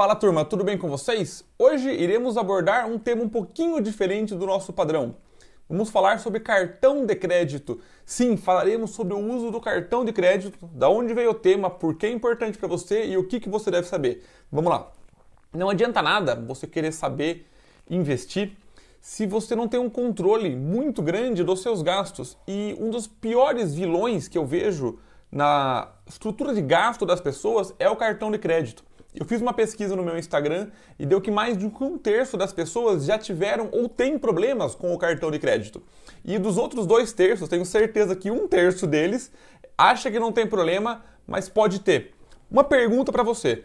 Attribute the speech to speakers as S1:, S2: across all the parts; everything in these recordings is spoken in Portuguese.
S1: Fala turma, tudo bem com vocês? Hoje iremos abordar um tema um pouquinho diferente do nosso padrão. Vamos falar sobre cartão de crédito. Sim, falaremos sobre o uso do cartão de crédito, da onde veio o tema, por que é importante para você e o que, que você deve saber. Vamos lá. Não adianta nada você querer saber investir se você não tem um controle muito grande dos seus gastos. E um dos piores vilões que eu vejo na estrutura de gasto das pessoas é o cartão de crédito. Eu fiz uma pesquisa no meu Instagram e deu que mais de um terço das pessoas já tiveram ou têm problemas com o cartão de crédito. E dos outros dois terços, tenho certeza que um terço deles acha que não tem problema, mas pode ter. Uma pergunta para você: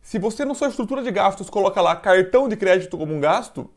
S1: se você na sua estrutura de gastos coloca lá cartão de crédito como um gasto,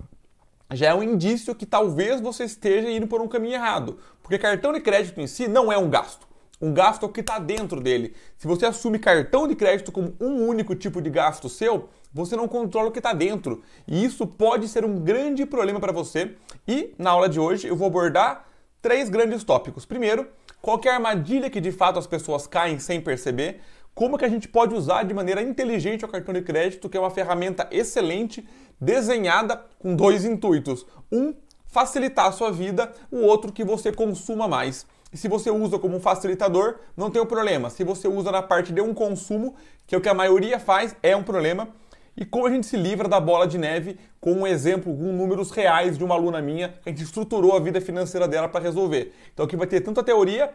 S1: já é um indício que talvez você esteja indo por um caminho errado, porque cartão de crédito em si não é um gasto um gasto é o que está dentro dele. Se você assume cartão de crédito como um único tipo de gasto seu, você não controla o que está dentro. E isso pode ser um grande problema para você. E na aula de hoje eu vou abordar três grandes tópicos. Primeiro, qualquer é armadilha que de fato as pessoas caem sem perceber? Como que a gente pode usar de maneira inteligente o cartão de crédito, que é uma ferramenta excelente, desenhada com dois intuitos. Um, facilitar a sua vida, o outro que você consuma mais. E se você usa como facilitador, não tem um problema. Se você usa na parte de um consumo, que é o que a maioria faz, é um problema. E como a gente se livra da bola de neve com um exemplo, com números reais de uma aluna minha, que a gente estruturou a vida financeira dela para resolver. Então aqui vai ter tanto a teoria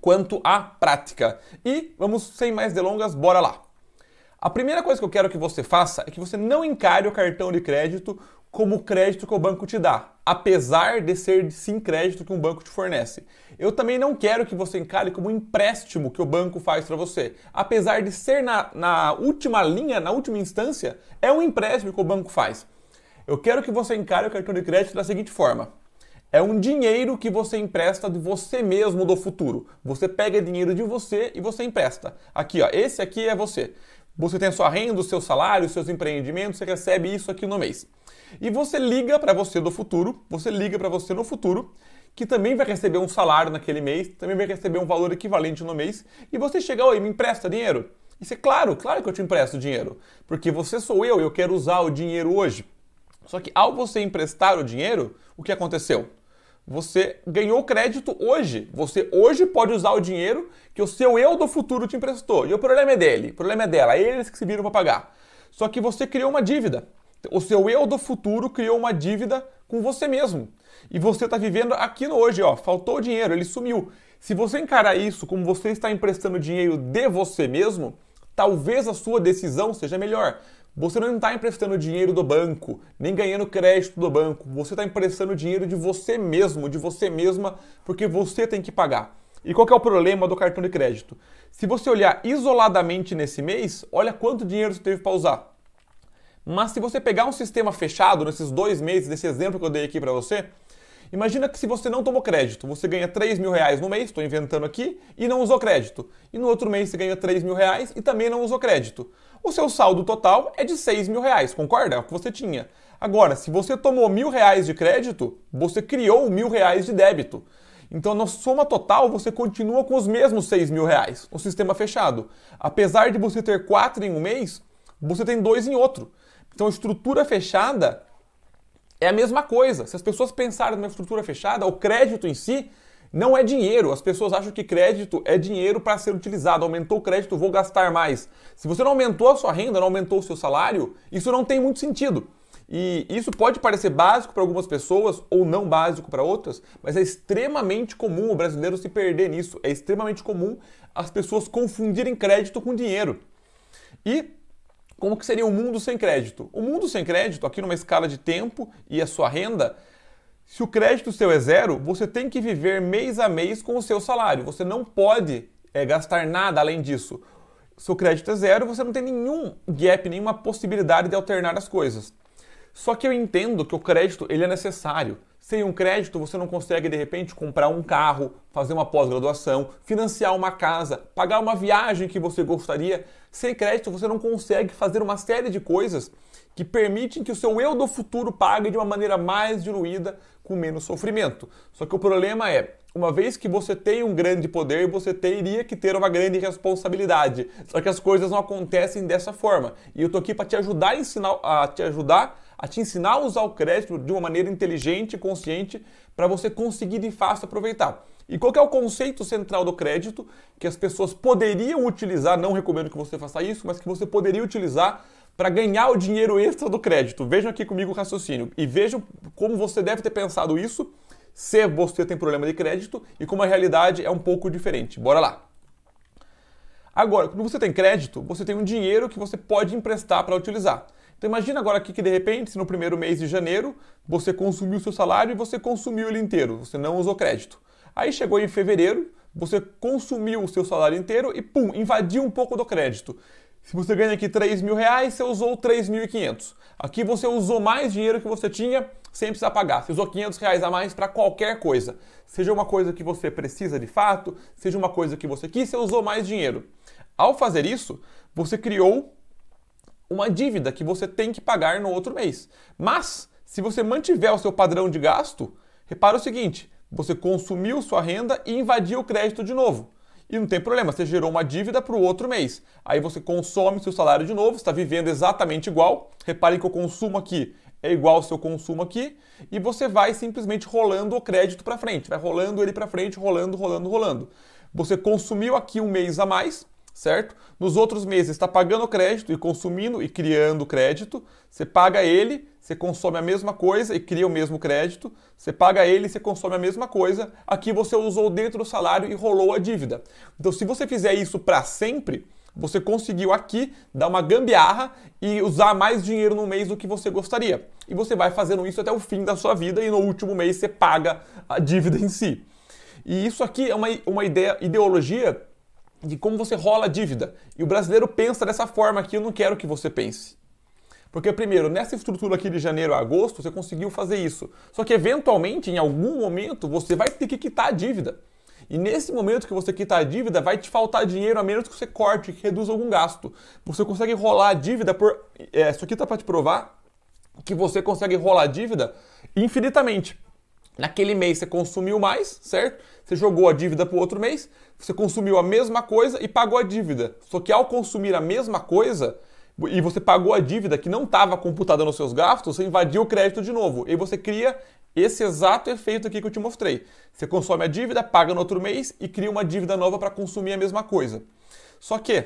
S1: quanto a prática. E vamos, sem mais delongas, bora lá! A primeira coisa que eu quero que você faça é que você não encare o cartão de crédito como o crédito que o banco te dá, apesar de ser sim crédito que um banco te fornece. Eu também não quero que você encare como um empréstimo que o banco faz para você. Apesar de ser na, na última linha, na última instância, é um empréstimo que o banco faz. Eu quero que você encare o cartão de crédito da seguinte forma. É um dinheiro que você empresta de você mesmo do futuro. Você pega dinheiro de você e você empresta. Aqui, ó, esse aqui é você. Você tem a sua renda, o seu salário, os seus empreendimentos, você recebe isso aqui no mês. E você liga para você do futuro, você liga para você no futuro, que também vai receber um salário naquele mês, também vai receber um valor equivalente no mês, e você chega, oi, me empresta dinheiro? Isso é claro, claro que eu te empresto dinheiro, porque você sou eu e eu quero usar o dinheiro hoje. Só que ao você emprestar o dinheiro, o que aconteceu? Você ganhou crédito hoje. Você hoje pode usar o dinheiro que o seu eu do futuro te emprestou. E o problema é dele, o problema é dela, é eles que se viram para pagar. Só que você criou uma dívida. O seu eu do futuro criou uma dívida com você mesmo. E você está vivendo aqui no hoje, ó. Faltou dinheiro, ele sumiu. Se você encarar isso como você está emprestando dinheiro de você mesmo, talvez a sua decisão seja melhor. Você não está emprestando dinheiro do banco, nem ganhando crédito do banco. Você está emprestando dinheiro de você mesmo, de você mesma, porque você tem que pagar. E qual é o problema do cartão de crédito? Se você olhar isoladamente nesse mês, olha quanto dinheiro você teve para usar. Mas se você pegar um sistema fechado nesses dois meses, desse exemplo que eu dei aqui para você, imagina que se você não tomou crédito, você ganha 3 mil reais no mês, estou inventando aqui, e não usou crédito. E no outro mês você ganha 3 mil reais e também não usou crédito. O seu saldo total é de 6 mil reais, concorda? É o que você tinha. Agora, se você tomou mil reais de crédito, você criou mil reais de débito. Então, na soma total, você continua com os mesmos 6 mil reais, o sistema fechado. Apesar de você ter quatro em um mês, você tem dois em outro. Então, estrutura fechada é a mesma coisa. Se as pessoas pensarem numa estrutura fechada, o crédito em si não é dinheiro. As pessoas acham que crédito é dinheiro para ser utilizado. Aumentou o crédito, vou gastar mais. Se você não aumentou a sua renda, não aumentou o seu salário, isso não tem muito sentido. E isso pode parecer básico para algumas pessoas ou não básico para outras, mas é extremamente comum o brasileiro se perder nisso. É extremamente comum as pessoas confundirem crédito com dinheiro. E como que seria o um mundo sem crédito. O mundo sem crédito, aqui numa escala de tempo e a sua renda, se o crédito seu é zero, você tem que viver mês a mês com o seu salário. Você não pode é, gastar nada além disso. Se o crédito é zero, você não tem nenhum gap, nenhuma possibilidade de alternar as coisas. Só que eu entendo que o crédito ele é necessário. Sem um crédito, você não consegue de repente comprar um carro, fazer uma pós-graduação, financiar uma casa, pagar uma viagem que você gostaria. Sem crédito, você não consegue fazer uma série de coisas que permitem que o seu eu do futuro pague de uma maneira mais diluída, com menos sofrimento. Só que o problema é, uma vez que você tem um grande poder, você teria que ter uma grande responsabilidade. Só que as coisas não acontecem dessa forma. E eu tô aqui para te ajudar a ensinar, a te ajudar a te ensinar a usar o crédito de uma maneira inteligente, consciente, para você conseguir de fácil aproveitar. E qual é o conceito central do crédito que as pessoas poderiam utilizar? Não recomendo que você faça isso, mas que você poderia utilizar para ganhar o dinheiro extra do crédito. Vejam aqui comigo o raciocínio e vejam como você deve ter pensado isso se você tem problema de crédito e como a realidade é um pouco diferente. Bora lá! Agora, quando você tem crédito, você tem um dinheiro que você pode emprestar para utilizar. Então imagina agora aqui que de repente, se no primeiro mês de janeiro, você consumiu seu salário e você consumiu ele inteiro, você não usou crédito. Aí chegou em fevereiro, você consumiu o seu salário inteiro e pum, invadiu um pouco do crédito. Se você ganha aqui 3 mil reais, você usou 3.500. Aqui você usou mais dinheiro que você tinha sem precisar pagar. Você usou 500 reais a mais para qualquer coisa. Seja uma coisa que você precisa de fato, seja uma coisa que você quis, você usou mais dinheiro. Ao fazer isso, você criou uma dívida que você tem que pagar no outro mês. Mas, se você mantiver o seu padrão de gasto, repara o seguinte: você consumiu sua renda e invadiu o crédito de novo. E não tem problema, você gerou uma dívida para o outro mês. Aí você consome seu salário de novo, está vivendo exatamente igual. Reparem que o consumo aqui é igual ao seu consumo aqui. E você vai simplesmente rolando o crédito para frente. Vai rolando ele para frente, rolando, rolando, rolando. Você consumiu aqui um mês a mais, certo? Nos outros meses está pagando crédito e consumindo e criando crédito. Você paga ele, você consome a mesma coisa e cria o mesmo crédito. Você paga ele, você consome a mesma coisa. Aqui você usou dentro do salário e rolou a dívida. Então, se você fizer isso para sempre, você conseguiu aqui dar uma gambiarra e usar mais dinheiro no mês do que você gostaria. E você vai fazendo isso até o fim da sua vida e no último mês você paga a dívida em si. E isso aqui é uma, uma ideia, ideologia de como você rola a dívida. E o brasileiro pensa dessa forma que eu não quero que você pense. Porque, primeiro, nessa estrutura aqui de janeiro a agosto, você conseguiu fazer isso. Só que, eventualmente, em algum momento, você vai ter que quitar a dívida. E nesse momento que você quitar a dívida, vai te faltar dinheiro a menos que você corte, que reduza algum gasto. Você consegue rolar a dívida por. É, isso aqui tá para te provar que você consegue rolar a dívida infinitamente. Naquele mês você consumiu mais, certo? Você jogou a dívida para o outro mês, você consumiu a mesma coisa e pagou a dívida. Só que ao consumir a mesma coisa e você pagou a dívida que não estava computada nos seus gastos, você invadiu o crédito de novo. E você cria esse exato efeito aqui que eu te mostrei. Você consome a dívida, paga no outro mês e cria uma dívida nova para consumir a mesma coisa. Só que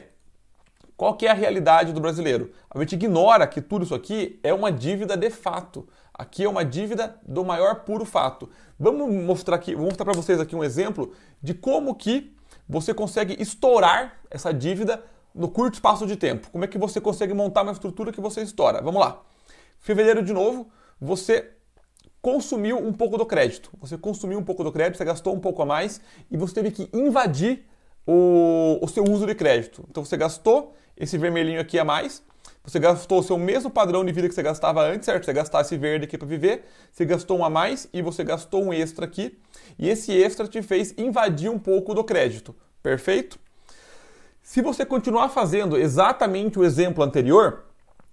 S1: qual que é a realidade do brasileiro? A gente ignora que tudo isso aqui é uma dívida de fato. Aqui é uma dívida do maior puro fato. Vamos mostrar aqui, vou mostrar para vocês aqui um exemplo de como que você consegue estourar essa dívida no curto espaço de tempo. Como é que você consegue montar uma estrutura que você estoura? Vamos lá. Fevereiro de novo, você consumiu um pouco do crédito. Você consumiu um pouco do crédito, você gastou um pouco a mais e você teve que invadir o, o seu uso de crédito. Então você gastou esse vermelhinho aqui a mais você gastou o seu mesmo padrão de vida que você gastava antes, certo? Você gastasse esse verde aqui para viver, você gastou um a mais e você gastou um extra aqui. E esse extra te fez invadir um pouco do crédito, perfeito? Se você continuar fazendo exatamente o exemplo anterior,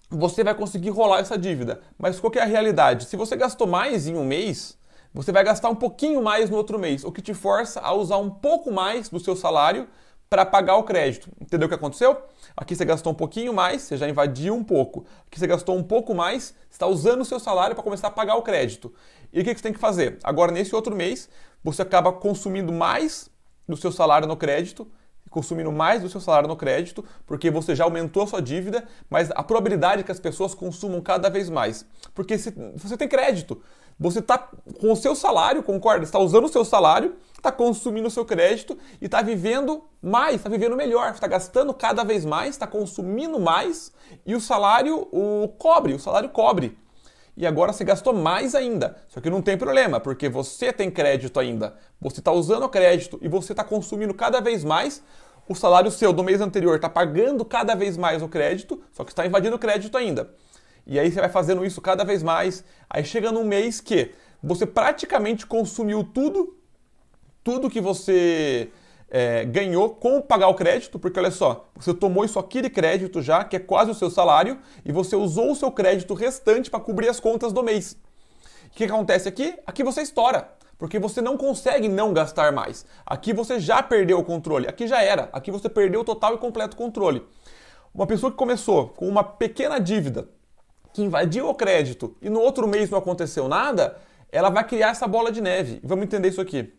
S1: você vai conseguir rolar essa dívida. Mas qual é a realidade? Se você gastou mais em um mês, você vai gastar um pouquinho mais no outro mês, o que te força a usar um pouco mais do seu salário para pagar o crédito. Entendeu o que aconteceu? Aqui você gastou um pouquinho mais, você já invadiu um pouco. Aqui você gastou um pouco mais, você está usando o seu salário para começar a pagar o crédito. E o que você tem que fazer? Agora, nesse outro mês, você acaba consumindo mais do seu salário no crédito consumindo mais do seu salário no crédito, porque você já aumentou a sua dívida, mas a probabilidade é que as pessoas consumam cada vez mais. Porque se você tem crédito, você está com o seu salário, concorda? está usando o seu salário, está consumindo o seu crédito e está vivendo mais, está vivendo melhor, está gastando cada vez mais, está consumindo mais e o salário o cobre, o salário cobre. E agora você gastou mais ainda. Só que não tem problema, porque você tem crédito ainda. Você está usando o crédito e você está consumindo cada vez mais o salário seu do mês anterior está pagando cada vez mais o crédito, só que está invadindo o crédito ainda. E aí você vai fazendo isso cada vez mais, aí chega num mês que você praticamente consumiu tudo, tudo que você é, ganhou com pagar o crédito, porque olha só, você tomou isso aqui de crédito já, que é quase o seu salário, e você usou o seu crédito restante para cobrir as contas do mês. O que acontece aqui? Aqui você estoura porque você não consegue não gastar mais. Aqui você já perdeu o controle, aqui já era, aqui você perdeu o total e completo controle. Uma pessoa que começou com uma pequena dívida, que invadiu o crédito e no outro mês não aconteceu nada, ela vai criar essa bola de neve. vamos entender isso aqui.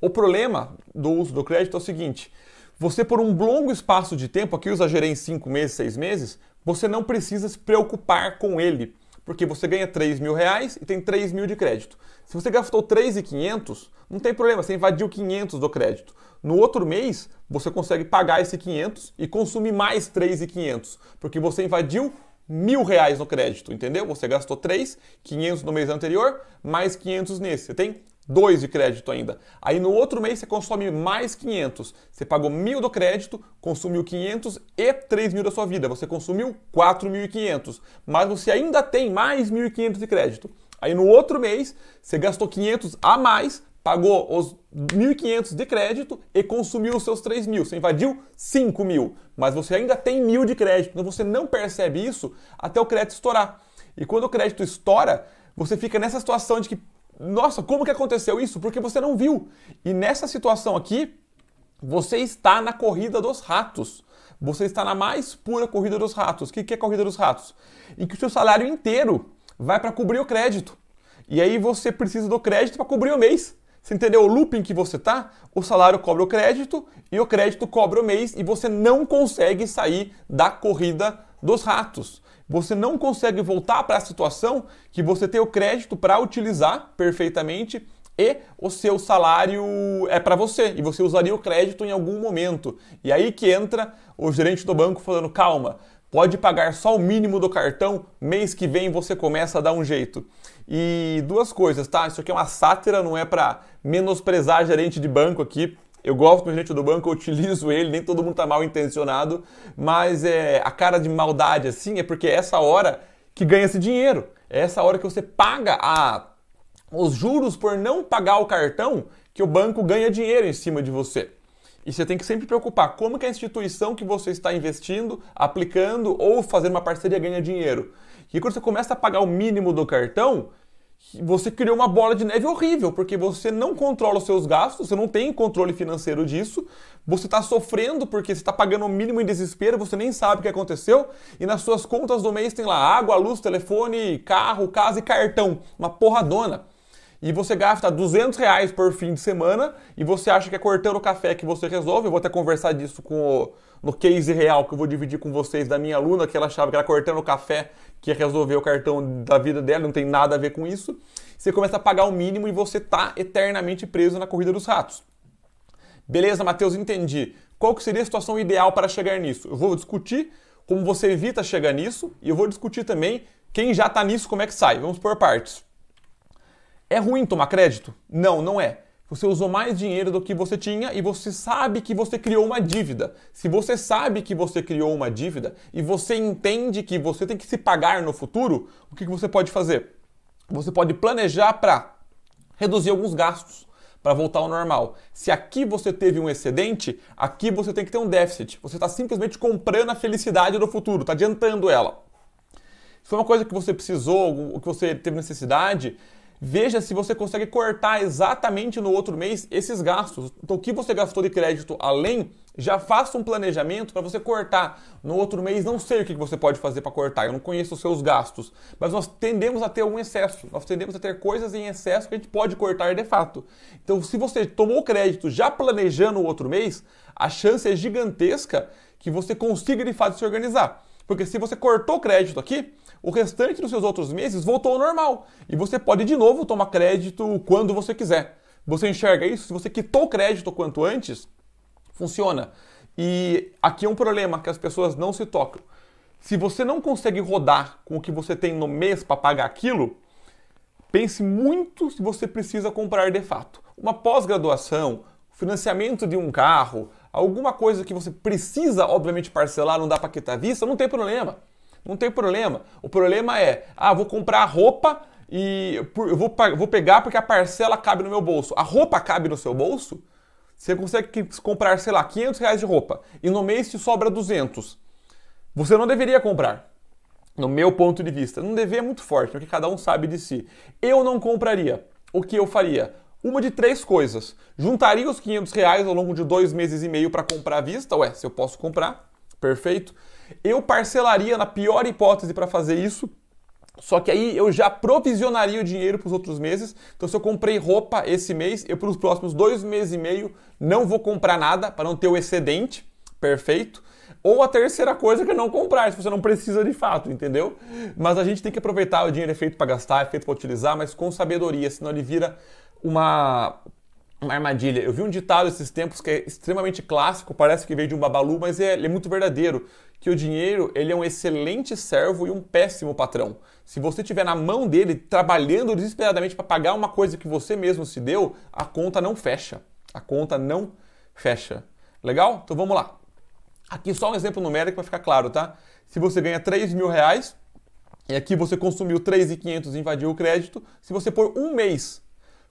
S1: O problema do uso do crédito é o seguinte: você, por um longo espaço de tempo, aqui eu exagerei em 5 meses, 6 meses, você não precisa se preocupar com ele porque você ganha 3 mil reais e tem 3 mil de crédito. Se você gastou 3,500, não tem problema, você invadiu 500 do crédito. No outro mês, você consegue pagar esse 500 e consumir mais 3,500, porque você invadiu mil reais no crédito, entendeu? Você gastou 3, no mês anterior, mais 500 nesse. Você tem 2 de crédito ainda. Aí no outro mês você consome mais 500. Você pagou mil do crédito, consumiu 500 e 3 mil da sua vida. Você consumiu 4.500, mas você ainda tem mais 1.500 de crédito. Aí no outro mês você gastou 500 a mais, pagou os 1.500 de crédito e consumiu os seus 3 mil. Você invadiu 5 mil, mas você ainda tem mil de crédito. Então você não percebe isso até o crédito estourar. E quando o crédito estoura, você fica nessa situação de que, nossa, como que aconteceu isso? Porque você não viu. E nessa situação aqui, você está na corrida dos ratos. Você está na mais pura corrida dos ratos. O que é corrida dos ratos? Em que o seu salário inteiro vai para cobrir o crédito. E aí você precisa do crédito para cobrir o mês. Você entendeu o looping que você tá? O salário cobra o crédito e o crédito cobra o mês e você não consegue sair da corrida dos ratos você não consegue voltar para a situação que você tem o crédito para utilizar perfeitamente e o seu salário é para você e você usaria o crédito em algum momento. E aí que entra o gerente do banco falando: calma, pode pagar só o mínimo do cartão, mês que vem você começa a dar um jeito. E duas coisas, tá? Isso aqui é uma sátira, não é para menosprezar gerente de banco aqui. Eu gosto do gerente do banco, eu utilizo ele, nem todo mundo tá mal intencionado, mas é a cara de maldade assim é porque é essa hora que ganha esse dinheiro. É essa hora que você paga a, os juros por não pagar o cartão que o banco ganha dinheiro em cima de você. E você tem que sempre preocupar como que a instituição que você está investindo, aplicando ou fazendo uma parceria ganha dinheiro. E quando você começa a pagar o mínimo do cartão, você criou uma bola de neve horrível, porque você não controla os seus gastos, você não tem controle financeiro disso, você está sofrendo porque você está pagando o mínimo em desespero, você nem sabe o que aconteceu, e nas suas contas do mês tem lá água, luz, telefone, carro, casa e cartão, uma porradona. E você gasta 200 reais por fim de semana e você acha que é cortando o café que você resolve. Eu vou até conversar disso com o no case real que eu vou dividir com vocês da minha aluna, que ela achava que era cortando o café que resolveu o cartão da vida dela, não tem nada a ver com isso. Você começa a pagar o mínimo e você tá eternamente preso na corrida dos ratos. Beleza, Matheus, entendi. Qual que seria a situação ideal para chegar nisso? Eu vou discutir como você evita chegar nisso e eu vou discutir também quem já está nisso, como é que sai. Vamos por partes. É ruim tomar crédito? Não, não é. Você usou mais dinheiro do que você tinha e você sabe que você criou uma dívida. Se você sabe que você criou uma dívida e você entende que você tem que se pagar no futuro, o que você pode fazer? Você pode planejar para reduzir alguns gastos para voltar ao normal. Se aqui você teve um excedente, aqui você tem que ter um déficit. Você está simplesmente comprando a felicidade do futuro, está adiantando ela. Se foi uma coisa que você precisou, o que você teve necessidade, veja se você consegue cortar exatamente no outro mês esses gastos. Então, o que você gastou de crédito além, já faça um planejamento para você cortar. No outro mês, não sei o que você pode fazer para cortar, eu não conheço os seus gastos. Mas nós tendemos a ter um excesso, nós tendemos a ter coisas em excesso que a gente pode cortar de fato. Então, se você tomou crédito já planejando o outro mês, a chance é gigantesca que você consiga de fato se organizar. Porque se você cortou crédito aqui, o restante dos seus outros meses voltou ao normal. E você pode de novo tomar crédito quando você quiser. Você enxerga isso? Se você quitou o crédito quanto antes, funciona. E aqui é um problema que as pessoas não se tocam. Se você não consegue rodar com o que você tem no mês para pagar aquilo, pense muito se você precisa comprar de fato. Uma pós-graduação, financiamento de um carro, alguma coisa que você precisa, obviamente, parcelar, não dá para quitar à vista, não tem problema. Não tem problema. O problema é, ah, vou comprar roupa e eu vou, vou pegar porque a parcela cabe no meu bolso. A roupa cabe no seu bolso? Você consegue comprar, sei lá, 500 reais de roupa e no mês te sobra 200. Você não deveria comprar, no meu ponto de vista. Não dever é muito forte, porque cada um sabe de si. Eu não compraria. O que eu faria? Uma de três coisas. Juntaria os 500 reais ao longo de dois meses e meio para comprar à vista. Ué, se eu posso comprar, perfeito. Eu parcelaria na pior hipótese para fazer isso. Só que aí eu já provisionaria o dinheiro para os outros meses. Então, se eu comprei roupa esse mês, eu para os próximos dois meses e meio não vou comprar nada para não ter o excedente. Perfeito. Ou a terceira coisa que é não comprar, se você não precisa de fato, entendeu? Mas a gente tem que aproveitar, o dinheiro é feito para gastar, é feito para utilizar, mas com sabedoria, senão ele vira uma uma armadilha. Eu vi um ditado esses tempos que é extremamente clássico, parece que veio de um babalu, mas é, ele é muito verdadeiro, que o dinheiro ele é um excelente servo e um péssimo patrão. Se você tiver na mão dele trabalhando desesperadamente para pagar uma coisa que você mesmo se deu, a conta não fecha. A conta não fecha. Legal? Então vamos lá. Aqui só um exemplo numérico para ficar claro, tá? Se você ganha 3 mil reais e aqui você consumiu 3.500 e invadiu o crédito, se você pôr um mês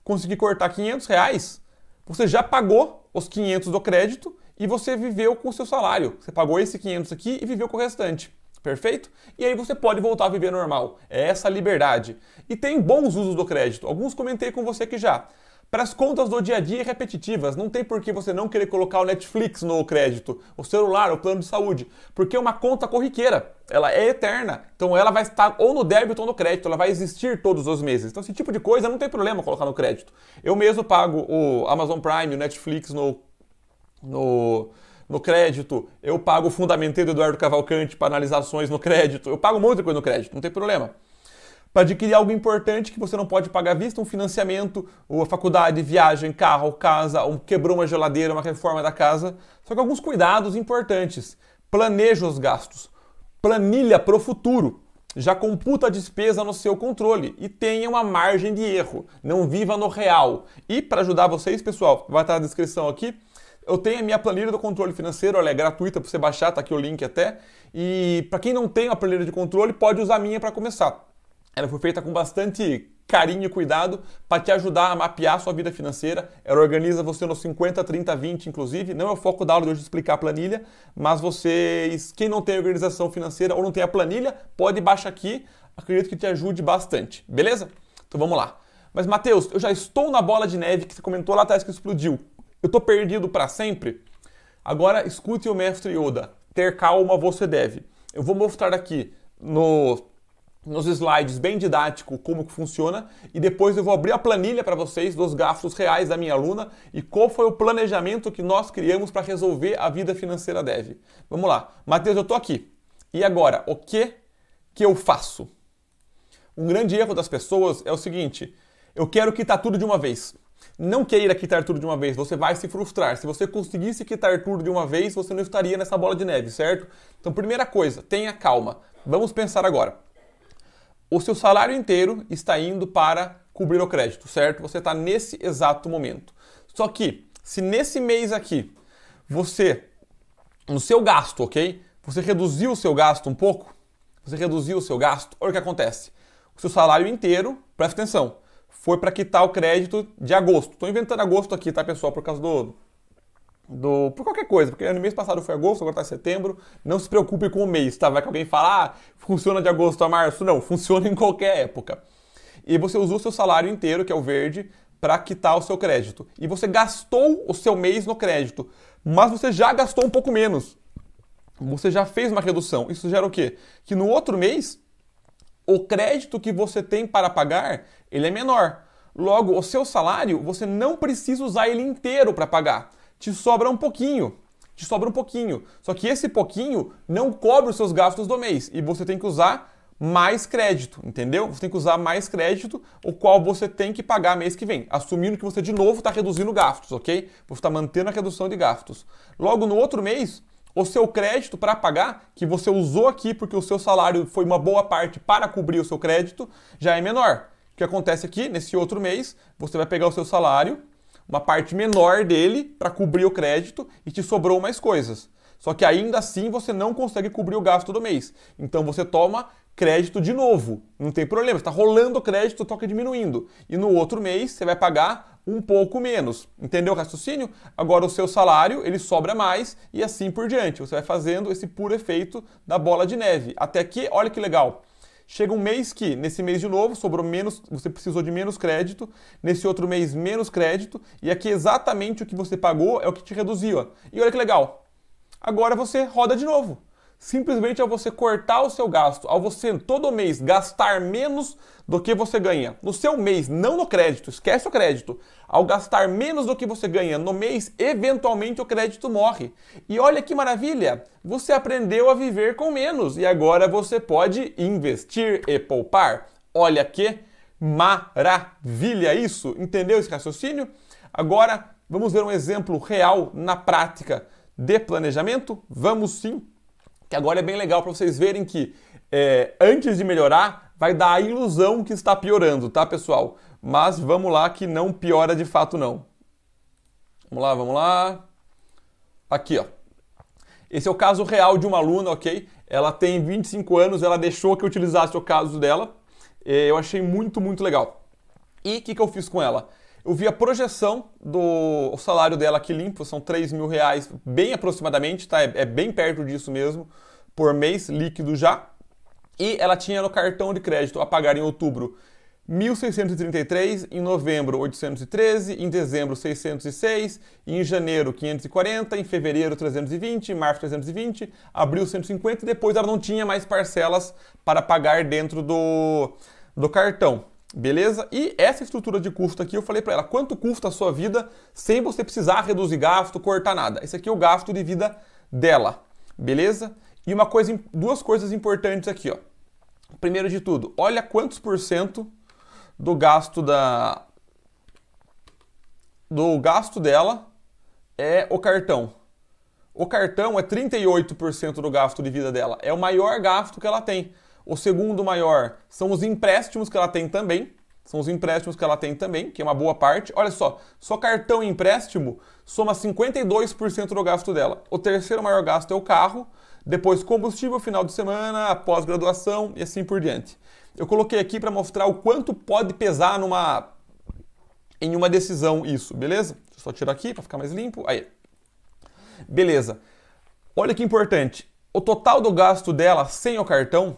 S1: conseguir cortar 500 reais, você já pagou os 500 do crédito e você viveu com o seu salário. Você pagou esse 500 aqui e viveu com o restante. Perfeito? E aí você pode voltar a viver normal. É essa liberdade. E tem bons usos do crédito. Alguns comentei com você que já. Para as contas do dia a dia repetitivas, não tem por que você não querer colocar o Netflix no crédito, o celular, o plano de saúde, porque é uma conta corriqueira, ela é eterna, então ela vai estar ou no débito ou no crédito, ela vai existir todos os meses. Então esse tipo de coisa não tem problema colocar no crédito. Eu mesmo pago o Amazon Prime, o Netflix no, no, no crédito, eu pago o Fundamentei do Eduardo Cavalcante para analisações no crédito, eu pago muita coisa no crédito, não tem problema para adquirir algo importante que você não pode pagar à vista, um financiamento, ou a faculdade, viagem, carro, casa, ou quebrou uma geladeira, uma reforma da casa. Só que alguns cuidados importantes. Planeja os gastos. Planilha para o futuro. Já computa a despesa no seu controle e tenha uma margem de erro. Não viva no real. E para ajudar vocês, pessoal, vai estar na descrição aqui. Eu tenho a minha planilha do controle financeiro, ela é gratuita para você baixar, tá aqui o link até. E para quem não tem a planilha de controle, pode usar a minha para começar. Ela foi feita com bastante carinho e cuidado para te ajudar a mapear a sua vida financeira. Ela organiza você nos 50, 30, 20, inclusive. Não é o foco da aula de hoje explicar a planilha, mas vocês, quem não tem organização financeira ou não tem a planilha, pode baixar aqui. Acredito que te ajude bastante, beleza? Então vamos lá. Mas Matheus, eu já estou na bola de neve que você comentou lá atrás que explodiu. Eu estou perdido para sempre? Agora escute o mestre Yoda. Ter calma você deve. Eu vou mostrar aqui no nos slides bem didático como que funciona e depois eu vou abrir a planilha para vocês dos gastos reais da minha aluna e qual foi o planejamento que nós criamos para resolver a vida financeira deve. Vamos lá. Matheus, eu tô aqui. E agora, o que que eu faço? Um grande erro das pessoas é o seguinte: eu quero quitar tudo de uma vez. Não queira quitar tudo de uma vez, você vai se frustrar. Se você conseguisse quitar tudo de uma vez, você não estaria nessa bola de neve, certo? Então, primeira coisa, tenha calma. Vamos pensar agora o seu salário inteiro está indo para cobrir o crédito, certo? Você está nesse exato momento. Só que, se nesse mês aqui, você, no seu gasto, ok? Você reduziu o seu gasto um pouco, você reduziu o seu gasto, olha o que acontece. O seu salário inteiro, presta atenção, foi para quitar o crédito de agosto. Estou inventando agosto aqui, tá, pessoal, por causa do, do por qualquer coisa, porque no mês passado foi agosto, agora está setembro. Não se preocupe com o mês, tá? Vai que alguém fala, ah, funciona de agosto a março. Não, funciona em qualquer época. E você usou o seu salário inteiro, que é o verde, para quitar o seu crédito. E você gastou o seu mês no crédito, mas você já gastou um pouco menos. Você já fez uma redução. Isso gera o quê? Que no outro mês, o crédito que você tem para pagar, ele é menor. Logo, o seu salário, você não precisa usar ele inteiro para pagar te sobra um pouquinho. Te sobra um pouquinho. Só que esse pouquinho não cobre os seus gastos do mês e você tem que usar mais crédito, entendeu? Você tem que usar mais crédito, o qual você tem que pagar mês que vem, assumindo que você de novo está reduzindo gastos, ok? Você está mantendo a redução de gastos. Logo no outro mês, o seu crédito para pagar, que você usou aqui porque o seu salário foi uma boa parte para cobrir o seu crédito, já é menor. O que acontece aqui, nesse outro mês, você vai pegar o seu salário uma parte menor dele para cobrir o crédito e te sobrou mais coisas. Só que ainda assim você não consegue cobrir o gasto do mês. Então você toma crédito de novo. Não tem problema, está rolando o crédito, toca diminuindo. E no outro mês você vai pagar um pouco menos. Entendeu o raciocínio? Agora o seu salário, ele sobra mais e assim por diante. Você vai fazendo esse puro efeito da bola de neve. Até que, olha que legal, Chega um mês que, nesse mês de novo, sobrou menos, você precisou de menos crédito, nesse outro mês, menos crédito, e aqui exatamente o que você pagou é o que te reduziu. E olha que legal, agora você roda de novo simplesmente ao você cortar o seu gasto, ao você todo mês gastar menos do que você ganha no seu mês, não no crédito, esquece o crédito. Ao gastar menos do que você ganha no mês, eventualmente o crédito morre. E olha que maravilha! Você aprendeu a viver com menos e agora você pode investir e poupar. Olha que maravilha isso! Entendeu esse raciocínio? Agora vamos ver um exemplo real na prática de planejamento? Vamos sim! que agora é bem legal para vocês verem que é, antes de melhorar, vai dar a ilusão que está piorando, tá, pessoal? Mas vamos lá que não piora de fato, não. Vamos lá, vamos lá. Aqui, ó. Esse é o caso real de uma aluna, ok? Ela tem 25 anos, ela deixou que eu utilizasse o caso dela. É, eu achei muito, muito legal. E o que, que eu fiz com ela? eu vi a projeção do salário dela aqui limpo, são 3 mil reais, bem aproximadamente, tá? É, é, bem perto disso mesmo, por mês, líquido já. E ela tinha no cartão de crédito a pagar em outubro 1.633, em novembro 813, em dezembro 606, em janeiro 540, em fevereiro 320, em março 320, abril 150 e depois ela não tinha mais parcelas para pagar dentro do, do cartão. Beleza? E essa estrutura de custo aqui, eu falei para ela quanto custa a sua vida sem você precisar reduzir gasto, cortar nada. Esse aqui é o gasto de vida dela. Beleza? E uma coisa, duas coisas importantes aqui, ó. Primeiro de tudo, olha quantos por cento do gasto da do gasto dela é o cartão. O cartão é 38% do gasto de vida dela. É o maior gasto que ela tem. O segundo maior são os empréstimos que ela tem também. São os empréstimos que ela tem também, que é uma boa parte. Olha só, só cartão e empréstimo soma 52% do gasto dela. O terceiro maior gasto é o carro, depois combustível, final de semana, pós-graduação e assim por diante. Eu coloquei aqui para mostrar o quanto pode pesar numa em uma decisão isso, beleza? Deixa eu só tirar aqui para ficar mais limpo. Aí. Beleza. Olha que importante. O total do gasto dela sem o cartão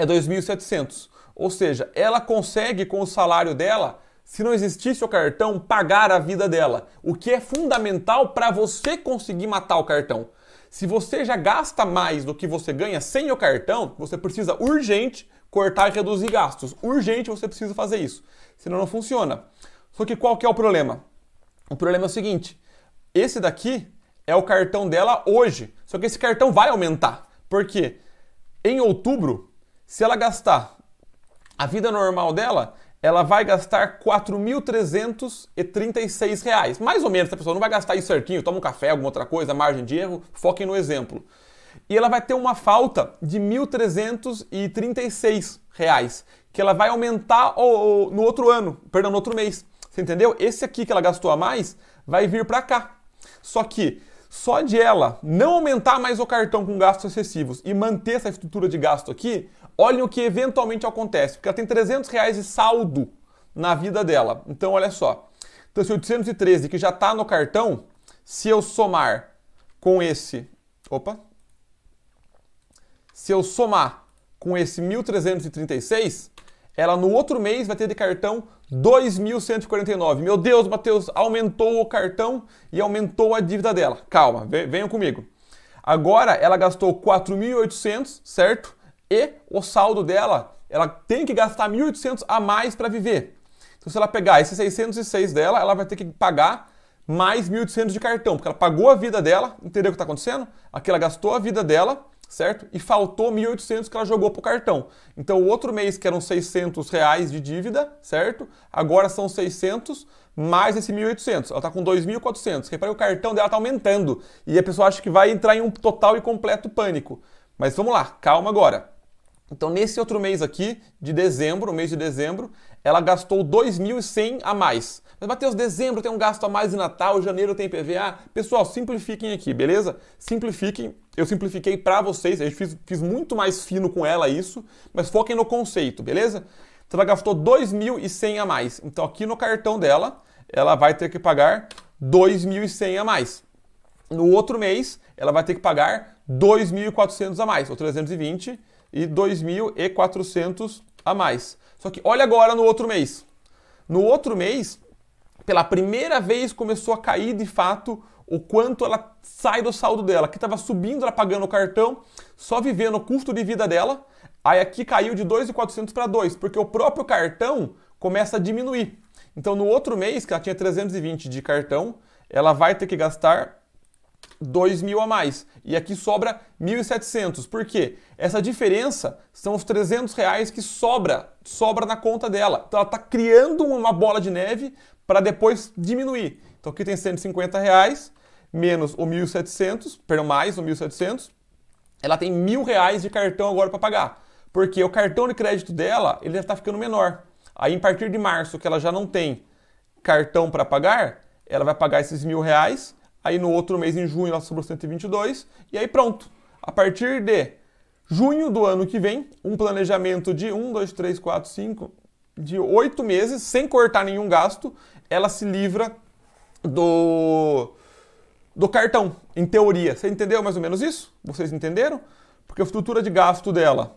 S1: é 2.700. Ou seja, ela consegue com o salário dela, se não existisse o cartão, pagar a vida dela, o que é fundamental para você conseguir matar o cartão. Se você já gasta mais do que você ganha sem o cartão, você precisa urgente cortar e reduzir gastos. Urgente você precisa fazer isso, senão não funciona. Só que qual que é o problema? O problema é o seguinte: esse daqui é o cartão dela hoje, só que esse cartão vai aumentar. Por quê? Em outubro, se ela gastar a vida normal dela, ela vai gastar R$ reais. Mais ou menos, a pessoa não vai gastar isso certinho, toma um café, alguma outra coisa, margem de erro, foquem no exemplo. E ela vai ter uma falta de R$ reais, que ela vai aumentar no outro ano, perdão, no outro mês. Você entendeu? Esse aqui que ela gastou a mais vai vir para cá. Só que só de ela não aumentar mais o cartão com gastos excessivos e manter essa estrutura de gasto aqui, olhem o que eventualmente acontece, porque ela tem 300 reais de saldo na vida dela. Então, olha só. Então, se 813 que já está no cartão, se eu somar com esse... Opa! Se eu somar com esse 1.336, ela no outro mês vai ter de cartão 2.149. Meu Deus, Matheus, aumentou o cartão e aumentou a dívida dela. Calma, venham comigo. Agora ela gastou 4.800, certo? e o saldo dela, ela tem que gastar 1.800 a mais para viver. Então, se ela pegar esse 606 dela, ela vai ter que pagar mais 1.800 de cartão, porque ela pagou a vida dela, entendeu o que está acontecendo? Aqui ela gastou a vida dela, certo? E faltou 1.800 que ela jogou pro cartão. Então, o outro mês que eram 600 reais de dívida, certo? Agora são 600 mais esse 1.800. Ela está com 2.400. Repare é o cartão dela está aumentando e a pessoa acha que vai entrar em um total e completo pânico. Mas vamos lá, calma agora. Então, nesse outro mês aqui, de dezembro, o mês de dezembro, ela gastou 2.100 a mais. Mas, Matheus, dezembro tem um gasto a mais de Natal, janeiro tem PVA. Pessoal, simplifiquem aqui, beleza? Simplifiquem. Eu simplifiquei para vocês, eu fiz, fiz, muito mais fino com ela isso, mas foquem no conceito, beleza? Então, ela gastou 2.100 a mais. Então, aqui no cartão dela, ela vai ter que pagar 2.100 a mais. No outro mês, ela vai ter que pagar 2.400 a mais, ou 320 e 2.400 a mais. Só que olha agora no outro mês. No outro mês, pela primeira vez começou a cair de fato o quanto ela sai do saldo dela, que estava subindo, ela pagando o cartão, só vivendo o custo de vida dela. Aí aqui caiu de 2.400 para 2, porque o próprio cartão começa a diminuir. Então no outro mês, que ela tinha 320 de cartão, ela vai ter que gastar 2 mil a mais. E aqui sobra 1.700. Por quê? Essa diferença são os 300 reais que sobra, sobra na conta dela. Então ela está criando uma bola de neve para depois diminuir. Então aqui tem 150 reais, menos o 1.700, perdão, mais o 1.700. Ela tem mil reais de cartão agora para pagar. Porque o cartão de crédito dela, ele já está ficando menor. Aí, a partir de março, que ela já não tem cartão para pagar, ela vai pagar esses mil reais Aí no outro mês, em junho, ela sobrou 122. E aí pronto. A partir de junho do ano que vem, um planejamento de 1, 2, 3, 4, 5, de 8 meses, sem cortar nenhum gasto, ela se livra do, do cartão, em teoria. Você entendeu mais ou menos isso? Vocês entenderam? Porque a estrutura de gasto dela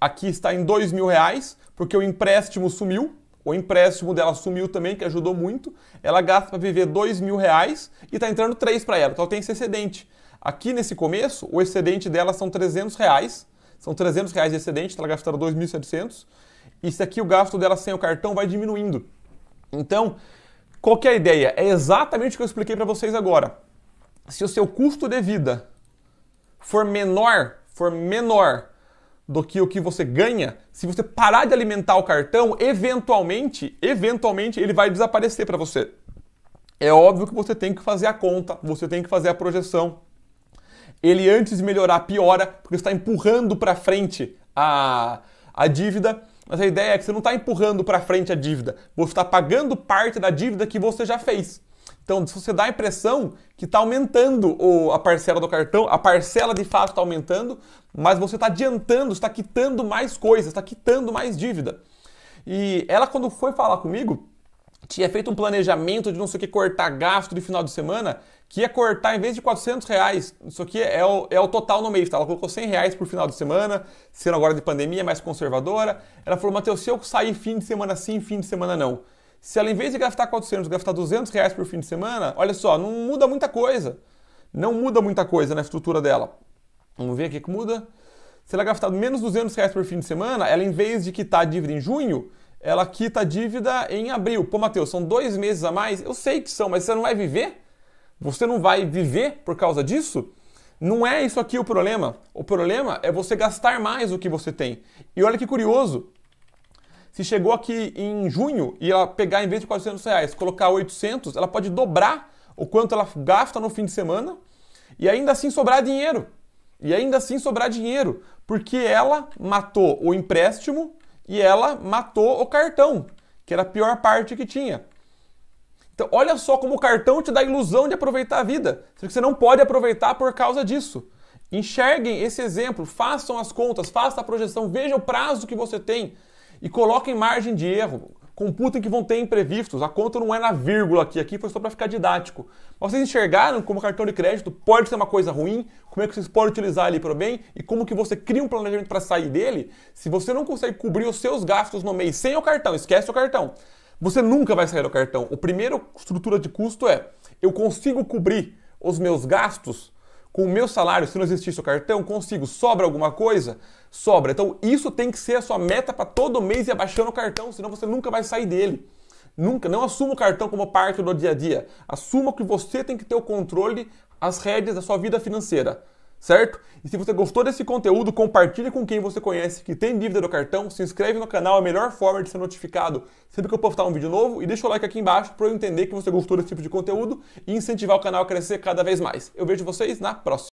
S1: aqui está em dois mil reais, porque o empréstimo sumiu, o empréstimo dela sumiu também, que ajudou muito. Ela gasta para viver dois mil reais e está entrando três para ela. Então ela tem esse excedente. Aqui nesse começo, o excedente dela são 300 reais. São 300 reais de excedente, ela gastou 2.700. E se aqui o gasto dela sem o cartão vai diminuindo. Então, qual é a ideia? É exatamente o que eu expliquei para vocês agora. Se o seu custo de vida for menor, for menor do que o que você ganha, se você parar de alimentar o cartão, eventualmente, eventualmente ele vai desaparecer para você. É óbvio que você tem que fazer a conta, você tem que fazer a projeção. Ele antes de melhorar piora, porque está empurrando para frente a, a dívida. Mas a ideia é que você não está empurrando para frente a dívida, você está pagando parte da dívida que você já fez. Então, se você dá a impressão que está aumentando o, a parcela do cartão, a parcela de fato está aumentando, mas você está adiantando, está quitando mais coisas, está quitando mais dívida. E ela, quando foi falar comigo, tinha feito um planejamento de não sei o que cortar gasto de final de semana, que ia cortar em vez de 400 reais, isso aqui é o, é o total no mês, tá? Ela colocou 100 reais por final de semana, sendo agora de pandemia, mais conservadora. Ela falou, Matheus, se eu sair fim de semana sim, fim de semana não, se ela, em vez de gastar 400, gastar 200 reais por fim de semana, olha só, não muda muita coisa. Não muda muita coisa na estrutura dela. Vamos ver o que, muda. Se ela gastar menos 200 reais por fim de semana, ela, em vez de quitar a dívida em junho, ela quita a dívida em abril. Pô, Matheus, são dois meses a mais? Eu sei que são, mas você não vai viver? Você não vai viver por causa disso? Não é isso aqui o problema. O problema é você gastar mais o que você tem. E olha que curioso, se chegou aqui em junho e ela pegar, em vez de 400 reais, colocar 800, ela pode dobrar o quanto ela gasta no fim de semana e ainda assim sobrar dinheiro. E ainda assim sobrar dinheiro, porque ela matou o empréstimo e ela matou o cartão, que era a pior parte que tinha. Então, olha só como o cartão te dá a ilusão de aproveitar a vida, que você não pode aproveitar por causa disso. Enxerguem esse exemplo, façam as contas, façam a projeção, vejam o prazo que você tem, e coloquem margem de erro. Computem que vão ter imprevistos. A conta não é na vírgula aqui, aqui foi só para ficar didático. vocês enxergaram como cartão de crédito pode ser uma coisa ruim, como é que vocês podem utilizar ele para o bem e como que você cria um planejamento para sair dele. Se você não consegue cobrir os seus gastos no mês sem o cartão, esquece o cartão. Você nunca vai sair do cartão. O primeiro estrutura de custo é eu consigo cobrir os meus gastos com o meu salário, se não existisse o cartão, consigo, sobra alguma coisa? Sobra. Então isso tem que ser a sua meta para todo mês ir abaixando o cartão, senão você nunca vai sair dele. Nunca, não assuma o cartão como parte do dia a dia. Assuma que você tem que ter o controle, as rédeas da sua vida financeira certo? E se você gostou desse conteúdo, compartilhe com quem você conhece que tem dívida do cartão, se inscreve no canal, é a melhor forma de ser notificado sempre que eu postar um vídeo novo e deixa o like aqui embaixo para eu entender que você gostou desse tipo de conteúdo e incentivar o canal a crescer cada vez mais. Eu vejo vocês na próxima.